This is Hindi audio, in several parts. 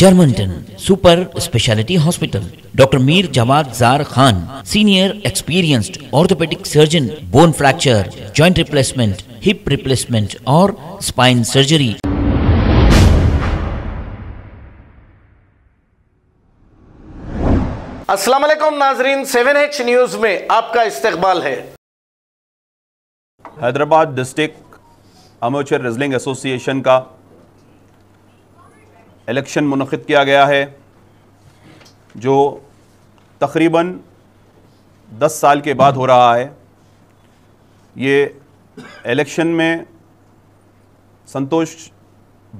Germanton super speciality hospital doctor Mir Jawad Zar Khan senior experienced orthopaedic surgeon bone fracture joint replacement hip replacement और स्पाइन सर्जरी अस्सलाम वालेकुम नाजरीन सेवन एच न्यूज में आपका इस्तकबाल है Hyderabad district amateur wrestling association का इलेक्शन मनद किया गया है जो तकरीबन 10 साल के बाद हो रहा है ये इलेक्शन में संतोष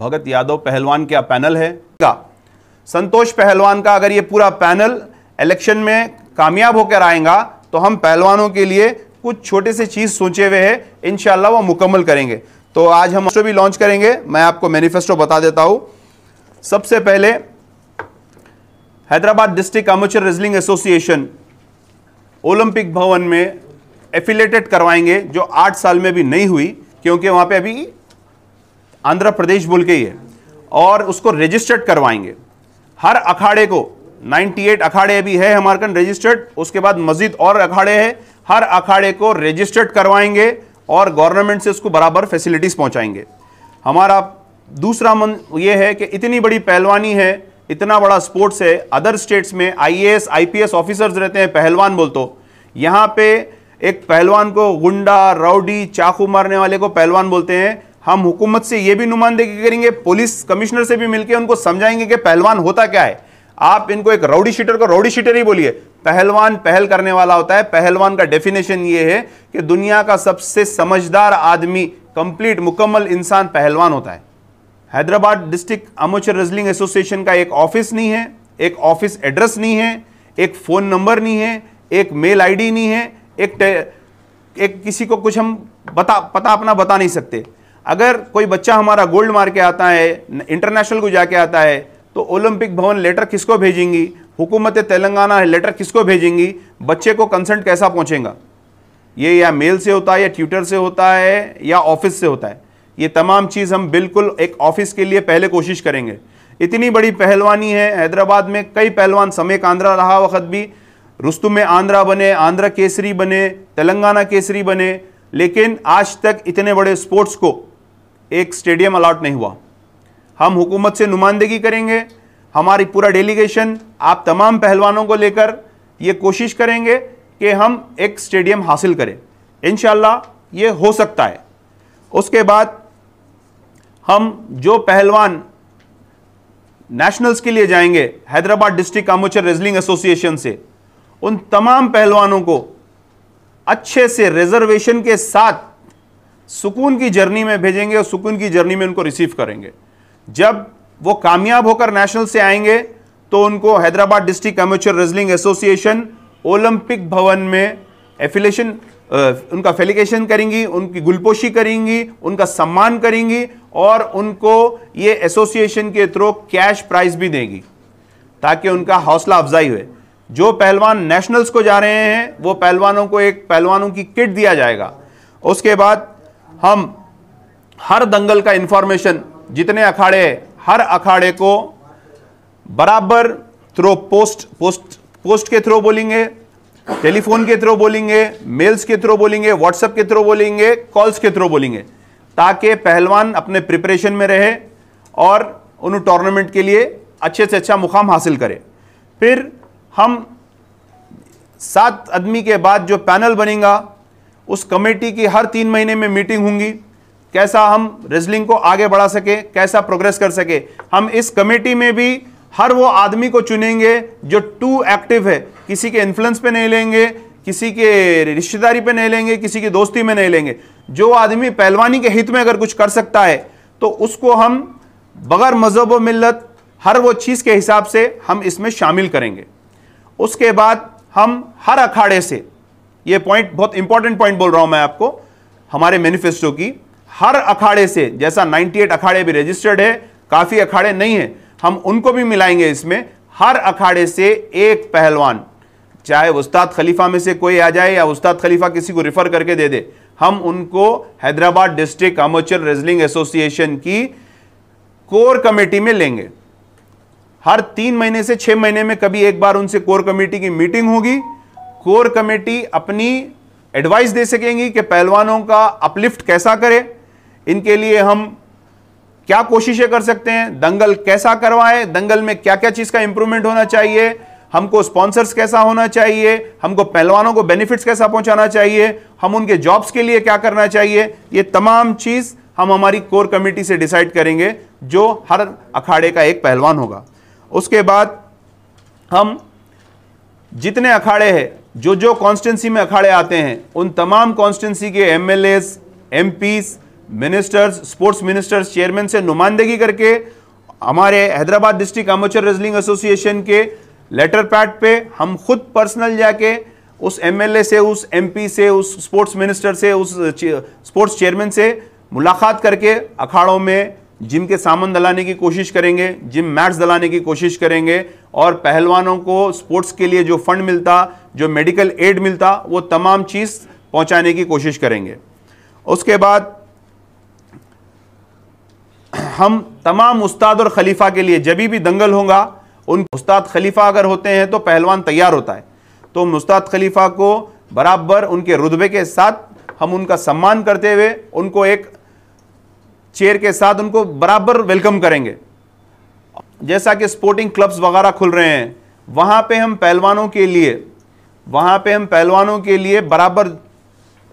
भगत यादव पहलवान का पैनल है का संतोष पहलवान का अगर ये पूरा पैनल इलेक्शन में कामयाब होकर आएगा तो हम पहलवानों के लिए कुछ छोटे से चीज़ सोचे हुए हैं इन वो मुकम्मल करेंगे तो आज हम भी लॉन्च करेंगे मैं आपको मैनिफेस्टो बता देता हूँ सबसे पहले Hyderabad district amateur wrestling association Olympic Bhavan में एफिलेटेड करवाएंगे जो आठ साल में भी नहीं हुई क्योंकि वहां पे अभी आंध्र प्रदेश बोल के ही है और उसको रजिस्टर्ड करवाएंगे हर अखाड़े को 98 अखाड़े अभी है हमारे रजिस्टर्ड उसके बाद मजीद और अखाड़े हैं हर अखाड़े को रजिस्टर्ड करवाएंगे और गवर्नमेंट से उसको बराबर फैसिलिटीज़ पहुंचाएंगे हमारा दूसरा मन ये है कि इतनी बड़ी पहलवानी है इतना बड़ा स्पोर्ट्स है अदर स्टेट्स में आईएएस आईपीएस ऑफिसर्स रहते हैं पहलवान बोल तो यहाँ पे एक पहलवान को गुंडा राउडी चाकू मारने वाले को पहलवान बोलते हैं हम हुकूमत से ये भी नुमाइंदगी करेंगे पुलिस कमिश्नर से भी मिलकर उनको समझाएंगे कि पहलवान होता क्या है आप इनको एक राउडी शीटर को राउडी शीटर ही बोलिए पहलवान पहल करने वाला होता है पहलवान का डेफिनेशन ये है कि दुनिया का सबसे समझदार आदमी कंप्लीट मुकम्मल इंसान पहलवान होता है Hyderabad district amateur wrestling association का एक ऑफिस नहीं है एक ऑफिस एड्रेस नहीं है एक फ़ोन नंबर नहीं है एक मेल आईडी नहीं है एक एक किसी को कुछ हम बता पता अपना बता नहीं सकते अगर कोई बच्चा हमारा गोल्ड मार के आता है इंटरनेशनल को जाके आता है तो ओलंपिक भवन लेटर किसको भेजेंगी हुकूमत तेलंगाना लेटर किसको भेजेंगी बच्चे को कंसल्ट कैसा पहुँचेगा ये या मेल से होता है या ट्विटर से होता है या ऑफिस से होता है ये तमाम चीज़ हम बिल्कुल एक ऑफिस के लिए पहले कोशिश करेंगे इतनी बड़ी पहलवानी है हैदराबाद में कई पहलवान समय आंध्रा रहा वक्त भी रुस्तु में आंध्रा बने आंध्रा केसरी बने तेलंगाना केसरी बने लेकिन आज तक इतने बड़े स्पोर्ट्स को एक स्टेडियम अलाट नहीं हुआ हम हुकूमत से नुमाइंदगी करेंगे हमारी पूरा डेलीगेशन आप तमाम पहलवानों को लेकर ये कोशिश करेंगे कि हम एक स्टेडियम हासिल करें इन ये हो सकता है उसके बाद हम जो पहलवान नेशनल्स के लिए जाएंगे Hyderabad district amateur wrestling association से उन तमाम पहलवानों को अच्छे से रिजर्वेशन के साथ सुकून की जर्नी में भेजेंगे और सुकून की जर्नी में उनको रिसीव करेंगे जब वो कामयाब होकर नेशनल से आएंगे तो उनको Hyderabad district amateur wrestling association Olympic Bhavan में एफिलेशन उनका फेलिकेशन करेंगी उनकी गुलपोशी करेंगी उनका सम्मान करेंगी और उनको ये एसोसिएशन के थ्रू कैश प्राइज भी देंगी ताकि उनका हौसला अफजाई हुए जो पहलवान नेशनल्स को जा रहे हैं वो पहलवानों को एक पहलवानों की किट दिया जाएगा उसके बाद हम हर दंगल का इंफॉर्मेशन जितने अखाड़े हर अखाड़े को बराबर थ्रो पोस्ट पोस्ट पोस्ट के थ्रो बोलेंगे टेलीफोन के थ्रू बोलेंगे मेल्स के थ्रू बोलेंगे व्हाट्सएप के थ्रू बोलेंगे कॉल्स के थ्रू बोलेंगे ताकि पहलवान अपने प्रिपरेशन में रहे और उन टूर्नामेंट के लिए अच्छे से अच्छा मुकाम हासिल करे फिर हम सात आदमी के बाद जो पैनल बनेगा उस कमेटी की हर तीन महीने में मीटिंग होंगी कैसा हम रेजलिंग को आगे बढ़ा सके कैसा प्रोग्रेस कर सके हम इस कमेटी में भी हर वो आदमी को चुनेंगे जो टू एक्टिव है किसी के इन्फ्लुएंस पे नहीं लेंगे किसी के रिश्तेदारी पे नहीं लेंगे किसी की दोस्ती में नहीं लेंगे जो आदमी पहलवानी के हित में अगर कुछ कर सकता है तो उसको हम बगैर मजहब व मिलत हर वो चीज़ के हिसाब से हम इसमें शामिल करेंगे उसके बाद हम हर अखाड़े से ये पॉइंट बहुत इंपॉर्टेंट पॉइंट बोल रहा हूँ मैं आपको हमारे मैनिफेस्टो की हर अखाड़े से जैसा 98 अखाड़े भी रजिस्टर्ड है काफ़ी अखाड़े नहीं हैं हम उनको भी मिलाएंगे इसमें हर अखाड़े से एक पहलवान चाहे उस्ताद खलीफा में से कोई आ जाए या उस्ताद खलीफा किसी को रिफ़र करके दे दे हम उनको Hyderabad district amateur wrestling association की कोर कमेटी में लेंगे हर तीन महीने से छह महीने में कभी एक बार उनसे कोर कमेटी की मीटिंग होगी कोर कमेटी अपनी एडवाइस दे सकेंगी कि पहलवानों का अपलिफ्ट कैसा करें इनके लिए हम क्या कोशिशें कर सकते हैं दंगल कैसा करवाएं दंगल में क्या क्या चीज़ का इंप्रूवमेंट होना चाहिए हमको स्पॉन्सर्स कैसा होना चाहिए हमको पहलवानों को बेनिफिट्स कैसा पहुंचाना चाहिए हम उनके जॉब्स के लिए क्या करना चाहिए ये तमाम चीज़ हम हमारी कोर कमेटी से डिसाइड करेंगे जो हर अखाड़े का एक पहलवान होगा उसके बाद हम जितने अखाड़े हैं जो जो कॉन्स्टिटेंसी में अखाड़े आते हैं उन तमाम कॉन्स्टिटेंसी के M L S M Ps ministers sports ministers chairman से नुमाइंदगी करके हमारे Hyderabad district amateur wrestling association के लेटर पैड पे हम खुद पर्सनल जाके उस एमएलए से उस एमपी से उस स्पोर्ट्स मिनिस्टर से उस स्पोर्ट्स चेयरमैन से मुलाकात करके अखाड़ों में जिम के सामान दलाने की कोशिश करेंगे जिम मैट्स दलाने की कोशिश करेंगे और पहलवानों को स्पोर्ट्स के लिए जो फंड मिलता जो मेडिकल एड मिलता वो तमाम चीज़ पहुंचाने की कोशिश करेंगे उसके बाद हम तमाम उस्ताद और खलीफा के लिए जब भी दंगल होगा उन उस्ताद खलीफा अगर होते हैं तो पहलवान तैयार होता है तो उस्ताद खलीफा को बराबर उनके रुतबे के साथ हम उनका सम्मान करते हुए उनको एक चेयर के साथ उनको बराबर वेलकम करेंगे जैसा कि स्पोर्टिंग क्लब्स वगैरह खुल रहे हैं वहाँ पे हम पहलवानों के लिए वहाँ पे हम पहलवानों के लिए बराबर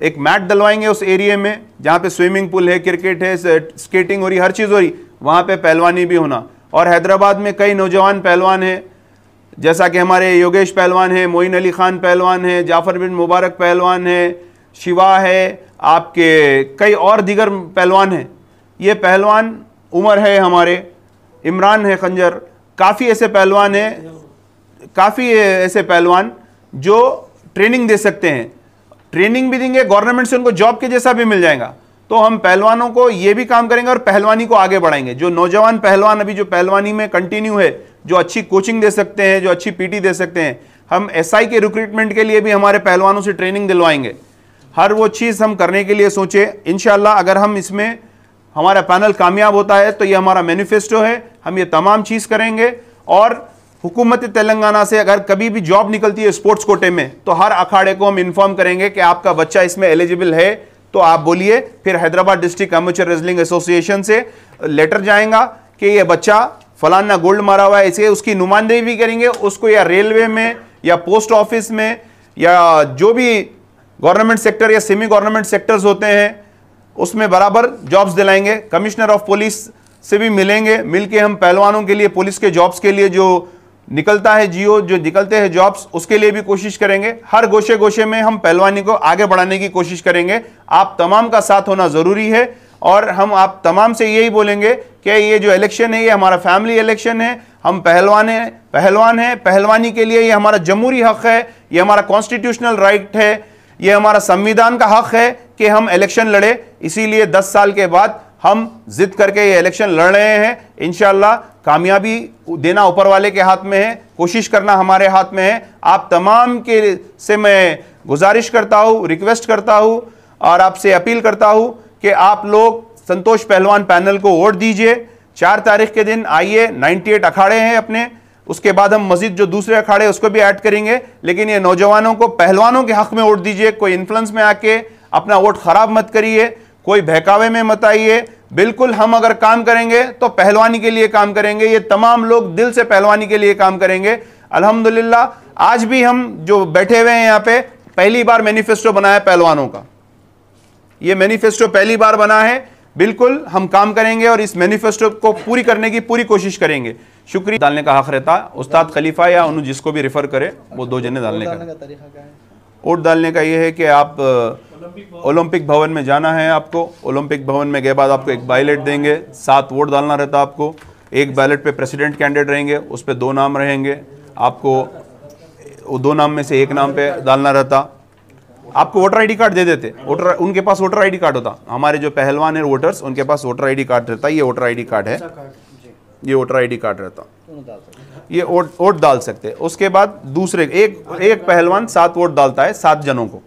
एक मैट डलवाएंगे उस एरिए में जहाँ पे स्विमिंग पूल है क्रिकेट है स्केटिंग हो रही हर चीज़ हो रही वहाँ पे पहलवानी भी होना और हैदराबाद में कई नौजवान पहलवान हैं जैसा कि हमारे योगेश पहलवान हैं मोइन अली खान पहलवान हैं जाफ़र बिन मुबारक पहलवान हैं शिवा है आपके कई और दीगर पहलवान हैं ये पहलवान उमर है हमारे इमरान है खंजर काफ़ी ऐसे पहलवान हैं काफ़ी ऐसे पहलवान जो ट्रेनिंग दे सकते हैं ट्रेनिंग भी देंगे गवर्नमेंट से उनको जॉब के जैसा भी मिल जाएगा तो हम पहलवानों को ये भी काम करेंगे और पहलवानी को आगे बढ़ाएंगे जो नौजवान पहलवान अभी जो पहलवानी में कंटिन्यू है जो अच्छी कोचिंग दे सकते हैं जो अच्छी पीटी दे सकते हैं हम एसआई के रिक्रूटमेंट के लिए भी हमारे पहलवानों से ट्रेनिंग दिलवाएंगे हर वो चीज़ हम करने के लिए सोचे इन अगर हम इसमें हमारा पैनल कामयाब होता है तो ये हमारा मैनिफेस्टो है हम ये तमाम चीज़ करेंगे और हुकूमत तेलंगाना से अगर कभी भी जॉब निकलती है स्पोर्ट्स कोटे में तो हर अखाड़े को हम इन्फॉर्म करेंगे कि आपका बच्चा इसमें एलिजिबल है तो आप बोलिए फिर Hyderabad district amateur wrestling association से लेटर जाएगा कि यह बच्चा फलाना गोल्ड मारा हुआ है इसे उसकी नुमाइंदगी भी करेंगे उसको या रेलवे में या पोस्ट ऑफिस में या जो भी गवर्नमेंट सेक्टर या सेमी गवर्नमेंट सेक्टर्स होते हैं उसमें बराबर जॉब्स दिलाएंगे कमिश्नर ऑफ पुलिस से भी मिलेंगे मिलके हम पहलवानों के लिए पुलिस के जॉब्स के लिए जो निकलता है जियो जो निकलते हैं जॉब्स उसके लिए भी कोशिश करेंगे हर गोशे गोशे में हम पहलवानी को आगे बढ़ाने की कोशिश करेंगे आप तमाम का साथ होना ज़रूरी है और हम आप तमाम से यही बोलेंगे कि ये जो इलेक्शन है ये हमारा फैमिली इलेक्शन है हम पहलवान हैं पहलवान हैं पहलवानी के लिए ये हमारा जमहूरी हक है ये हमारा कॉन्स्टिट्यूशनल राइट है ये हमारा संविधान का हक है कि हम इलेक्शन लड़े इसीलिए 10 साल के बाद हम जिद करके ये इलेक्शन लड़ रहे हैं इन कामयाबी देना ऊपर वाले के हाथ में है कोशिश करना हमारे हाथ में है आप तमाम के से मैं गुजारिश करता हूँ रिक्वेस्ट करता हूँ और आपसे अपील करता हूँ कि आप लोग संतोष पहलवान पैनल को वोट दीजिए चार तारीख के दिन आइए 98 अखाड़े हैं अपने उसके बाद हम मजीद जो दूसरे अखाड़े उसको भी ऐड करेंगे लेकिन ये नौजवानों को पहलवानों के हक में वोट दीजिए कोई इन्फ्लुएंस में आके अपना वोट ख़राब मत करिए कोई बहकावे में मत आइए बिल्कुल हम अगर काम करेंगे तो पहलवानी के लिए काम करेंगे ये तमाम लोग दिल से पहलवानी के लिए काम करेंगे अल्हम्दुलिल्लाह आज भी हम जो बैठे हुए हैं यहाँ पे पहली बार मैनिफेस्टो बनाया पहलवानों का ये मैनिफेस्टो पहली बार बना है बिल्कुल हम काम करेंगे और इस मैनिफेस्टो को पूरी करने की पूरी कोशिश करेंगे शुक्रिया डालने का हक रहता उस्ताद खलीफा या उन्होंने जिसको भी रेफर करे वो दो जने डालने का वोट डालने का ये है कि आप ओलंपिक भवन में जाना है आपको ओलंपिक भवन में गए बाद आपको एक बैलेट देंगे सात वोट डालना रहता आपको एक बैलेट पे प्रेसिडेंट कैंडिडेट रहेंगे उस पर दो नाम रहेंगे आपको वो दो नाम में से एक नाम पे डालना रहता आपको वोटर आईडी कार्ड दे देते वोटर उनके पास वोटर आईडी कार्ड होता हमारे जो पहलवान है वोटर्स उनके पास वोटर आईडी कार्ड रहता ये वोटर आईडी कार्ड है अच्छा ये वोटर आईडी कार्ड रहता ये वोट वोट डाल सकते हैं उसके बाद दूसरे एक एक पहलवान सात वोट डालता है सात जनों को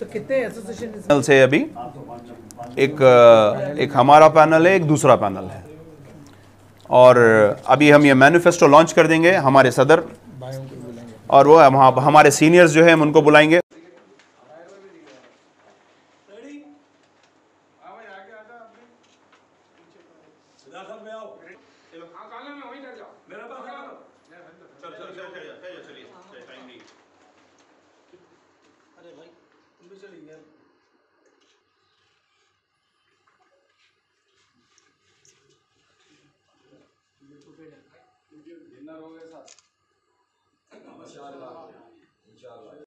तो कितने एसोसिएशन से अभी एक एक हमारा पैनल है एक दूसरा पैनल है और अभी हम ये मैनिफेस्टो लॉन्च कर देंगे हमारे सदर और वो हमारे सीनियर्स जो है हम उनको बुलाएंगे चलो हाँ काला में वहीं डर जाओ मेरे पास आ जाओ चल चल चल चल चल चलिए टाइम नहीं अरे भाई तुम भी चलिए यार डिनर हो गया साथ इंशाल्लाह इंशाल्लाह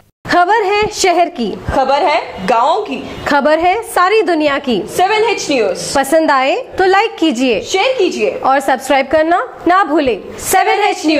खबर है शहर की खबर है गाँव की खबर है सारी दुनिया की सेवन एच न्यूज पसंद आए तो लाइक कीजिए शेयर कीजिए और सब्सक्राइब करना ना भूले सेवन एच न्यूज